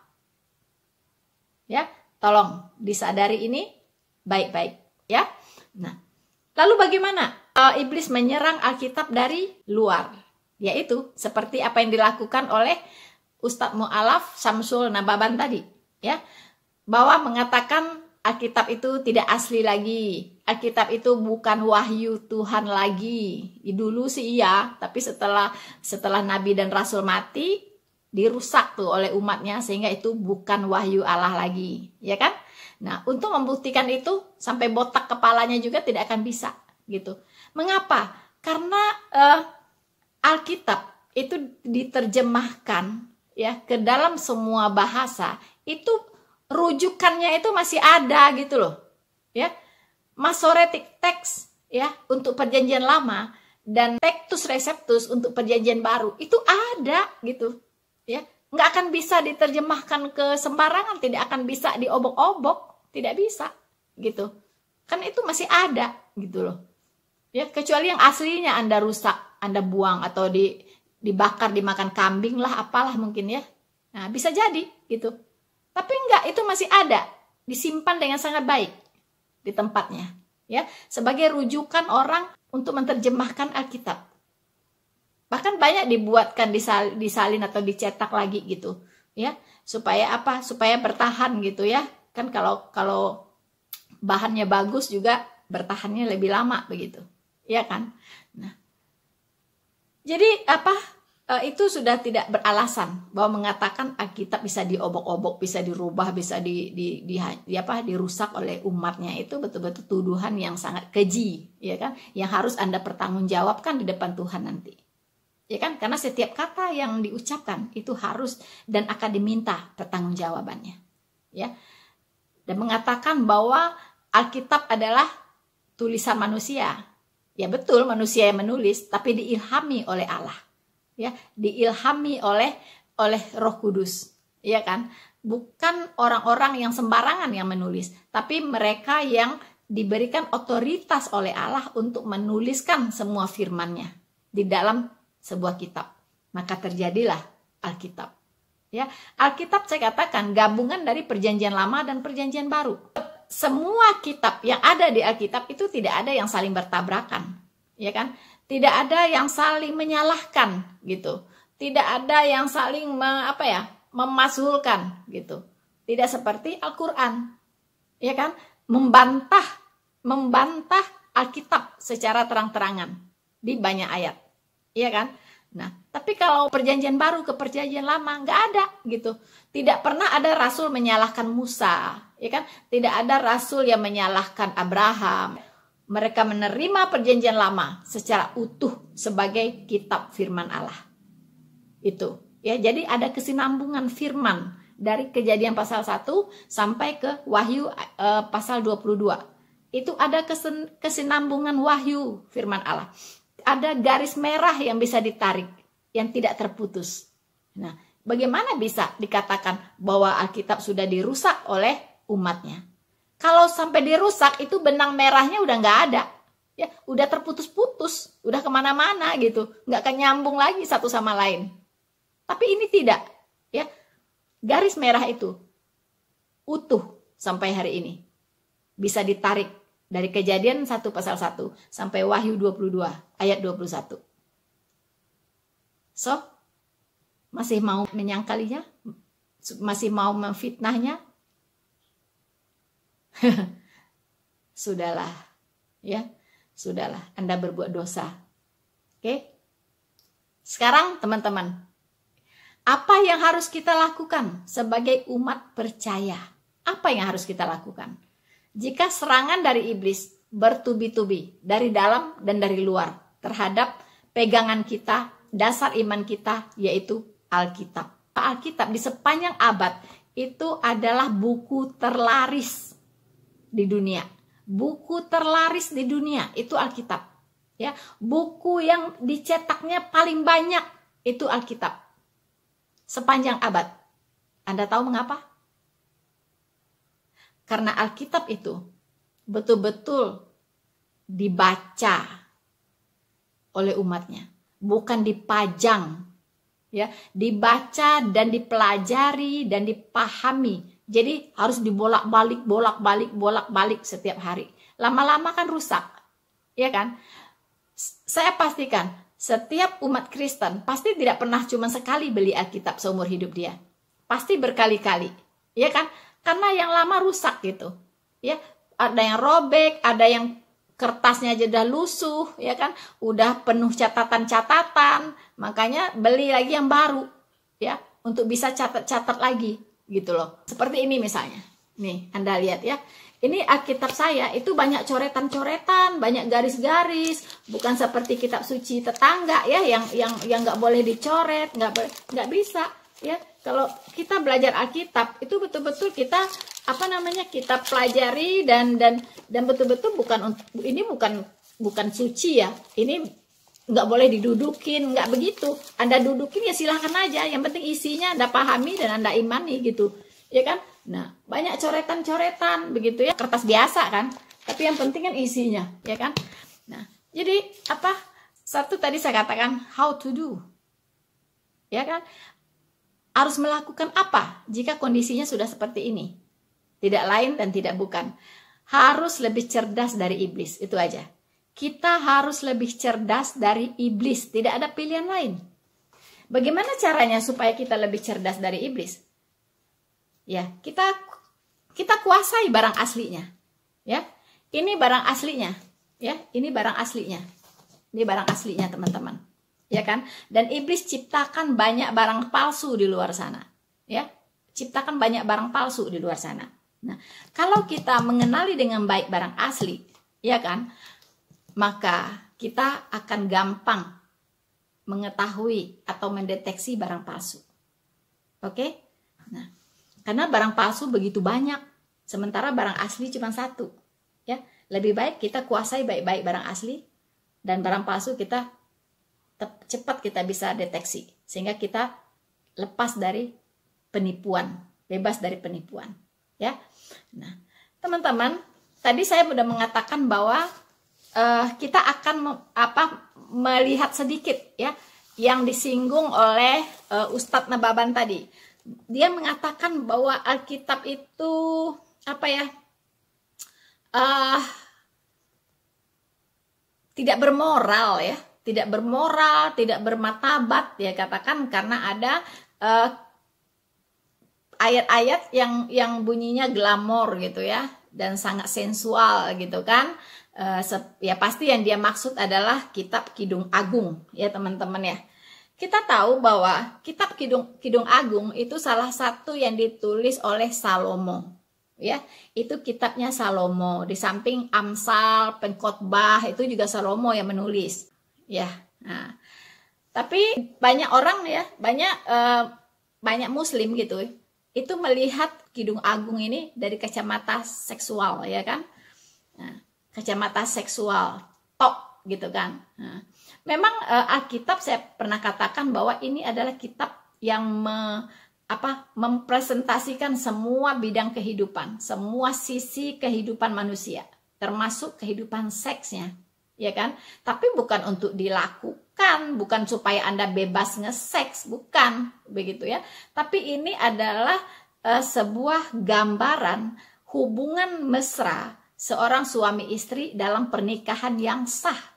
Ya, tolong disadari ini baik-baik ya. Nah, lalu bagaimana uh, iblis menyerang Alkitab dari luar? Yaitu seperti apa yang dilakukan oleh Ustadz Mu'alaf Samsul Nababan tadi ya. Bahwa mengatakan Alkitab itu tidak asli lagi. Alkitab itu bukan wahyu Tuhan lagi. Dulu sih iya, tapi setelah setelah nabi dan rasul mati dirusak tuh oleh umatnya sehingga itu bukan wahyu Allah lagi, ya kan? Nah, untuk membuktikan itu sampai botak kepalanya juga tidak akan bisa gitu. Mengapa? Karena eh, Alkitab itu diterjemahkan ya ke dalam semua bahasa itu rujukannya itu masih ada gitu loh. Ya. Masoretic teks ya untuk perjanjian lama dan textus receptus untuk perjanjian baru itu ada gitu. Ya. Nggak akan bisa diterjemahkan ke sembarangan, tidak akan bisa diobok-obok, tidak bisa gitu. Kan itu masih ada gitu loh. Ya, kecuali yang aslinya Anda rusak, Anda buang atau di dibakar dimakan kambing lah apalah mungkin ya. Nah, bisa jadi gitu. Tapi enggak, itu masih ada, disimpan dengan sangat baik di tempatnya, ya, sebagai rujukan orang untuk menerjemahkan Alkitab. Bahkan banyak dibuatkan disal, disalin atau dicetak lagi gitu, ya, supaya apa? Supaya bertahan gitu ya. Kan kalau kalau bahannya bagus juga bertahannya lebih lama begitu. Ya kan? Nah. Jadi apa? Eh, itu sudah tidak beralasan bahwa mengatakan Alkitab ah, bisa diobok-obok, bisa dirubah, bisa di, di, di, di apa dirusak oleh umatnya itu betul-betul tuduhan yang sangat keji, ya kan? Yang harus Anda pertanggungjawabkan di depan Tuhan nanti. Ya kan? Karena setiap kata yang diucapkan itu harus dan akan diminta pertanggungjawabannya. Ya. Dan mengatakan bahwa Alkitab adalah tulisan manusia. Ya betul manusia yang menulis tapi diilhami oleh Allah ya diilhami oleh oleh Roh Kudus ya kan bukan orang-orang yang sembarangan yang menulis tapi mereka yang diberikan otoritas oleh Allah untuk menuliskan semua firman-Nya di dalam sebuah kitab maka terjadilah Alkitab ya Alkitab saya katakan gabungan dari perjanjian lama dan perjanjian baru semua kitab yang ada di Alkitab itu tidak ada yang saling bertabrakan ya kan tidak ada yang saling menyalahkan gitu. Tidak ada yang saling me, apa ya? memasulkan gitu. Tidak seperti Al-Qur'an. Ya kan? Membantah membantah Alkitab secara terang-terangan di banyak ayat. ya kan? Nah, tapi kalau perjanjian baru ke perjanjian lama nggak ada gitu. Tidak pernah ada rasul menyalahkan Musa, ya kan? Tidak ada rasul yang menyalahkan Abraham mereka menerima perjanjian lama secara utuh sebagai kitab firman Allah. Itu ya, jadi ada kesinambungan firman dari kejadian pasal 1 sampai ke Wahyu eh, pasal 22. Itu ada kesen, kesinambungan wahyu firman Allah. Ada garis merah yang bisa ditarik yang tidak terputus. Nah, bagaimana bisa dikatakan bahwa Alkitab sudah dirusak oleh umatnya? Kalau sampai dirusak itu benang merahnya udah nggak ada. Ya, udah terputus-putus, udah kemana-mana gitu, nggak akan nyambung lagi satu sama lain. Tapi ini tidak, ya garis merah itu utuh sampai hari ini bisa ditarik dari kejadian satu pasal satu sampai Wahyu 22 ayat 21. So, masih mau menyangkalinya? Masih mau memfitnahnya? sudahlah, ya, sudahlah. Anda berbuat dosa. Oke? Sekarang teman-teman, apa yang harus kita lakukan sebagai umat percaya? Apa yang harus kita lakukan? Jika serangan dari iblis bertubi-tubi dari dalam dan dari luar terhadap pegangan kita, dasar iman kita yaitu Alkitab. Alkitab di sepanjang abad itu adalah buku terlaris di dunia. Buku terlaris di dunia itu Alkitab. Ya, buku yang dicetaknya paling banyak itu Alkitab. Sepanjang abad. Anda tahu mengapa? Karena Alkitab itu betul-betul dibaca oleh umatnya, bukan dipajang. Ya, dibaca dan dipelajari dan dipahami jadi harus dibolak-balik, bolak-balik, bolak-balik setiap hari. Lama-lama kan rusak. Ya kan? Saya pastikan setiap umat Kristen pasti tidak pernah cuma sekali beli Alkitab seumur hidup dia. Pasti berkali-kali. Ya kan? Karena yang lama rusak gitu. Ya, ada yang robek, ada yang kertasnya jeda lusuh, ya kan? Udah penuh catatan-catatan, makanya beli lagi yang baru, ya, untuk bisa catat-catat lagi gitu loh. Seperti ini misalnya. Nih, Anda lihat ya. Ini Alkitab saya itu banyak coretan-coretan, banyak garis-garis, bukan seperti kitab suci tetangga ya yang yang yang nggak boleh dicoret, nggak nggak bisa ya. Kalau kita belajar Alkitab itu betul-betul kita apa namanya kita pelajari dan dan dan betul-betul bukan ini bukan bukan suci ya. Ini nggak boleh didudukin nggak begitu anda dudukin ya silahkan aja yang penting isinya anda pahami dan anda imani gitu ya kan nah banyak coretan-coretan begitu ya kertas biasa kan tapi yang penting kan isinya ya kan nah jadi apa satu tadi saya katakan how to do ya kan harus melakukan apa jika kondisinya sudah seperti ini tidak lain dan tidak bukan harus lebih cerdas dari iblis itu aja kita harus lebih cerdas dari iblis, tidak ada pilihan lain. Bagaimana caranya supaya kita lebih cerdas dari iblis? Ya, kita kita kuasai barang aslinya. Ya. Ini barang aslinya, ya. Ini barang aslinya. Ini barang aslinya, teman-teman. Ya kan? Dan iblis ciptakan banyak barang palsu di luar sana. Ya. Ciptakan banyak barang palsu di luar sana. Nah, kalau kita mengenali dengan baik barang asli, ya kan? maka kita akan gampang mengetahui atau mendeteksi barang palsu. Oke? Okay? Nah, karena barang palsu begitu banyak, sementara barang asli cuma satu. Ya, lebih baik kita kuasai baik-baik barang asli dan barang palsu kita cepat kita bisa deteksi sehingga kita lepas dari penipuan, bebas dari penipuan, ya. Nah, teman-teman, tadi saya sudah mengatakan bahwa uh, kita akan apa melihat sedikit ya yang disinggung oleh uh, Ustadz Nababan tadi. Dia mengatakan bahwa Alkitab itu apa ya? Uh, tidak bermoral ya, tidak bermoral, tidak bermatabat ya katakan karena ada ayat ayat-ayat yang yang bunyinya glamor gitu ya dan sangat sensual gitu kan Eh, ya pasti yang dia maksud adalah kitab Kidung Agung ya teman-teman ya. Kita tahu bahwa kitab Kidung Kidung Agung itu salah satu yang ditulis oleh Salomo. Ya, itu kitabnya Salomo. Di samping Amsal, Pengkhotbah itu juga Salomo yang menulis. Ya. Nah, tapi banyak orang ya, banyak eh, banyak muslim gitu itu melihat Kidung Agung ini dari kacamata seksual ya kan. Nah, kacamata seksual top gitu kan. Nah, memang uh, Alkitab saya pernah katakan bahwa ini adalah kitab yang me, apa mempresentasikan semua bidang kehidupan, semua sisi kehidupan manusia, termasuk kehidupan seksnya, ya kan? Tapi bukan untuk dilakukan, bukan supaya Anda bebas ngeseks, bukan begitu ya. Tapi ini adalah uh, sebuah gambaran hubungan mesra seorang suami istri dalam pernikahan yang sah.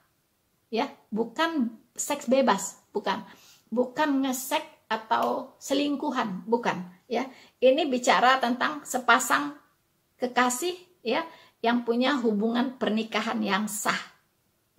Ya, bukan seks bebas, bukan. Bukan ngesek atau selingkuhan, bukan, ya. Ini bicara tentang sepasang kekasih ya yang punya hubungan pernikahan yang sah.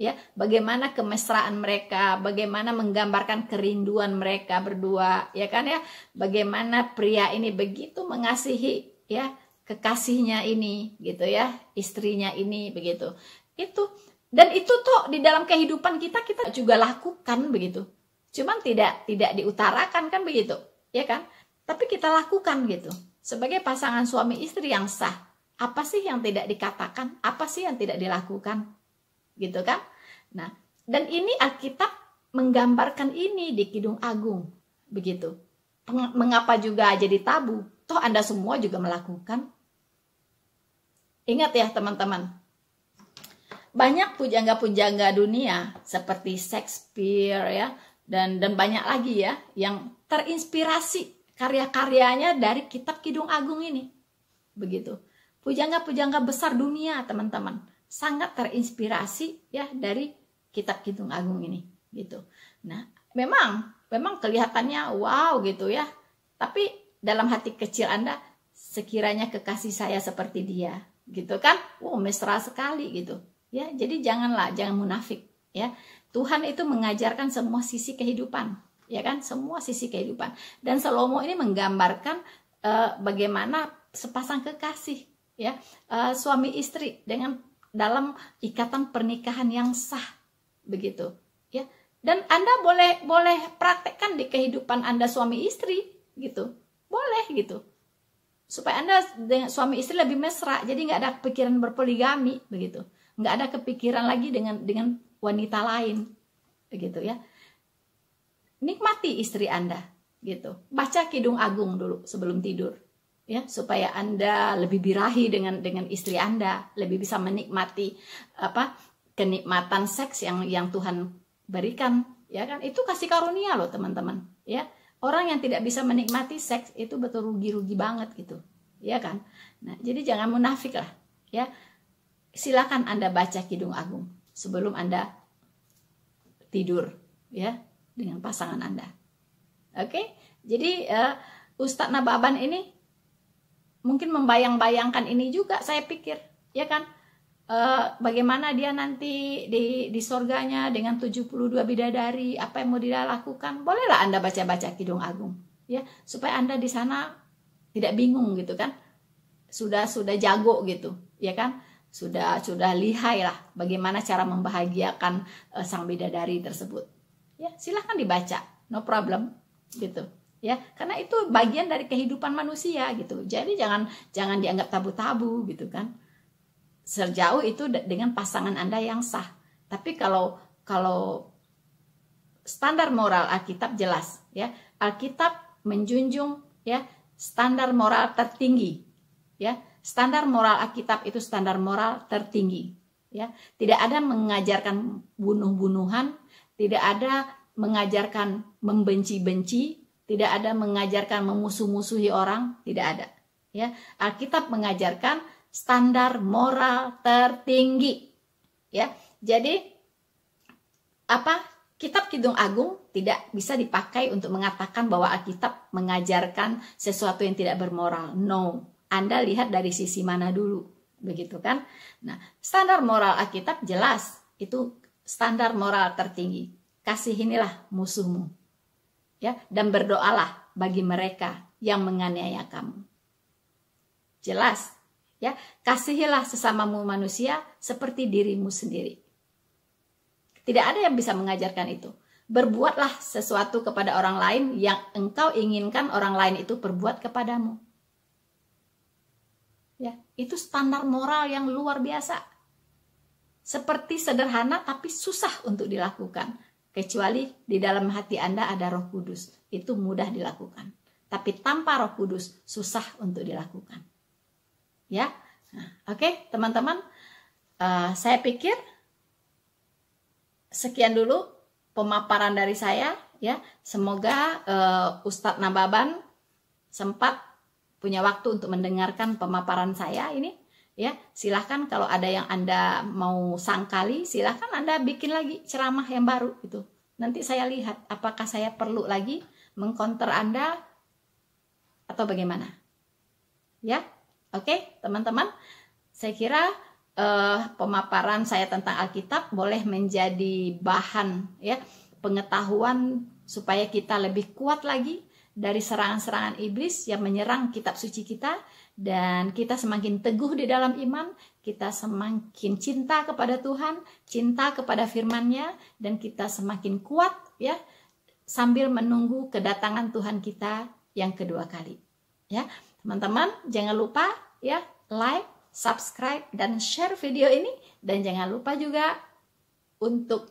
Ya, bagaimana kemesraan mereka, bagaimana menggambarkan kerinduan mereka berdua, ya kan ya? Bagaimana pria ini begitu mengasihi ya kekasihnya ini gitu ya istrinya ini begitu itu dan itu toh di dalam kehidupan kita kita juga lakukan begitu cuman tidak tidak diutarakan kan begitu ya kan tapi kita lakukan gitu sebagai pasangan suami istri yang sah apa sih yang tidak dikatakan apa sih yang tidak dilakukan gitu kan nah dan ini Alkitab menggambarkan ini di Kidung Agung begitu mengapa juga jadi tabu toh Anda semua juga melakukan Ingat ya teman-teman. Banyak pujangga-pujangga dunia seperti Shakespeare ya dan dan banyak lagi ya yang terinspirasi karya-karyanya dari kitab Kidung Agung ini. Begitu. Pujangga-pujangga besar dunia, teman-teman, sangat terinspirasi ya dari kitab Kidung Agung ini, gitu. Nah, memang memang kelihatannya wow gitu ya. Tapi dalam hati kecil Anda sekiranya kekasih saya seperti dia, gitu kan wow mesra sekali gitu ya jadi janganlah jangan munafik ya Tuhan itu mengajarkan semua sisi kehidupan ya kan semua sisi kehidupan dan Salomo ini menggambarkan uh, bagaimana sepasang kekasih ya uh, suami istri dengan dalam ikatan pernikahan yang sah begitu ya dan anda boleh boleh praktekkan di kehidupan anda suami istri gitu boleh gitu supaya anda dengan suami istri lebih mesra jadi nggak ada pikiran berpoligami begitu nggak ada kepikiran lagi dengan dengan wanita lain begitu ya nikmati istri anda gitu baca kidung agung dulu sebelum tidur ya supaya anda lebih birahi dengan dengan istri anda lebih bisa menikmati apa kenikmatan seks yang yang Tuhan berikan ya kan itu kasih karunia loh teman-teman ya orang yang tidak bisa menikmati seks itu betul rugi-rugi banget gitu ya kan nah jadi jangan munafik lah ya silakan anda baca Kidung Agung sebelum anda tidur ya dengan pasangan anda oke okay? jadi uh, Ustadz Nababan ini mungkin membayang-bayangkan ini juga saya pikir ya kan uh, bagaimana dia nanti di di surganya dengan 72 bidadari apa yang mau dia lakukan bolehlah anda baca-baca Kidung Agung ya supaya anda di sana tidak bingung gitu kan sudah sudah jago gitu ya kan sudah sudah lihai lah bagaimana cara membahagiakan uh, sang bidadari tersebut ya silahkan dibaca no problem gitu ya karena itu bagian dari kehidupan manusia gitu jadi jangan jangan dianggap tabu-tabu gitu kan sejauh itu dengan pasangan Anda yang sah. Tapi kalau kalau standar moral Alkitab jelas ya. Alkitab menjunjung ya standar moral tertinggi ya. Standar moral Alkitab itu standar moral tertinggi ya. Tidak ada mengajarkan bunuh-bunuhan, tidak ada mengajarkan membenci-benci, tidak ada mengajarkan memusuh-musuhi orang, tidak ada ya. Alkitab mengajarkan standar moral tertinggi. Ya, jadi apa kitab Kidung Agung tidak bisa dipakai untuk mengatakan bahwa Alkitab mengajarkan sesuatu yang tidak bermoral. No, Anda lihat dari sisi mana dulu, begitu kan? Nah, standar moral Alkitab jelas itu standar moral tertinggi. Kasih inilah musuhmu. Ya, dan berdoalah bagi mereka yang menganiaya kamu. Jelas ya kasihilah sesamamu manusia seperti dirimu sendiri tidak ada yang bisa mengajarkan itu berbuatlah sesuatu kepada orang lain yang engkau inginkan orang lain itu berbuat kepadamu ya itu standar moral yang luar biasa seperti sederhana tapi susah untuk dilakukan kecuali di dalam hati Anda ada Roh Kudus itu mudah dilakukan tapi tanpa Roh Kudus susah untuk dilakukan ya nah, oke okay, teman-teman uh, saya pikir sekian dulu pemaparan dari saya ya semoga uh, Ustadz Nababan sempat punya waktu untuk mendengarkan pemaparan saya ini ya silahkan kalau ada yang anda mau sangkali silahkan anda bikin lagi ceramah yang baru itu nanti saya lihat apakah saya perlu lagi mengkonter anda atau bagaimana ya Oke, teman-teman, saya kira eh, pemaparan saya tentang Alkitab boleh menjadi bahan ya pengetahuan supaya kita lebih kuat lagi dari serangan-serangan iblis yang menyerang kitab suci kita dan kita semakin teguh di dalam iman, kita semakin cinta kepada Tuhan, cinta kepada firman-Nya dan kita semakin kuat ya sambil menunggu kedatangan Tuhan kita yang kedua kali. Ya. Teman-teman, jangan lupa ya like, subscribe, dan share video ini. Dan jangan lupa juga untuk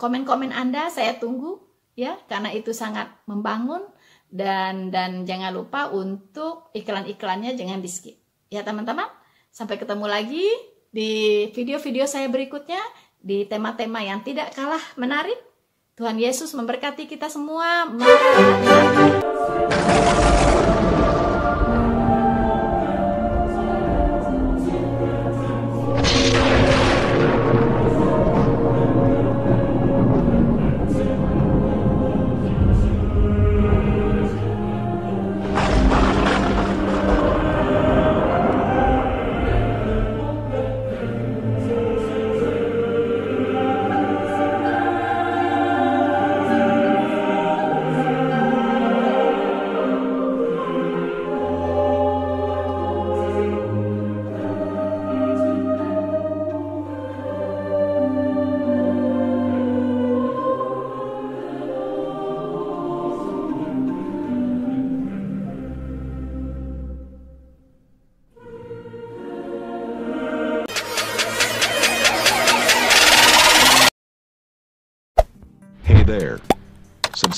komen-komen Anda saya tunggu ya karena itu sangat membangun dan dan jangan lupa untuk iklan-iklannya jangan di skip. Ya teman-teman, sampai ketemu lagi di video-video saya berikutnya di tema-tema yang tidak kalah menarik. Tuhan Yesus memberkati kita semua. Mari.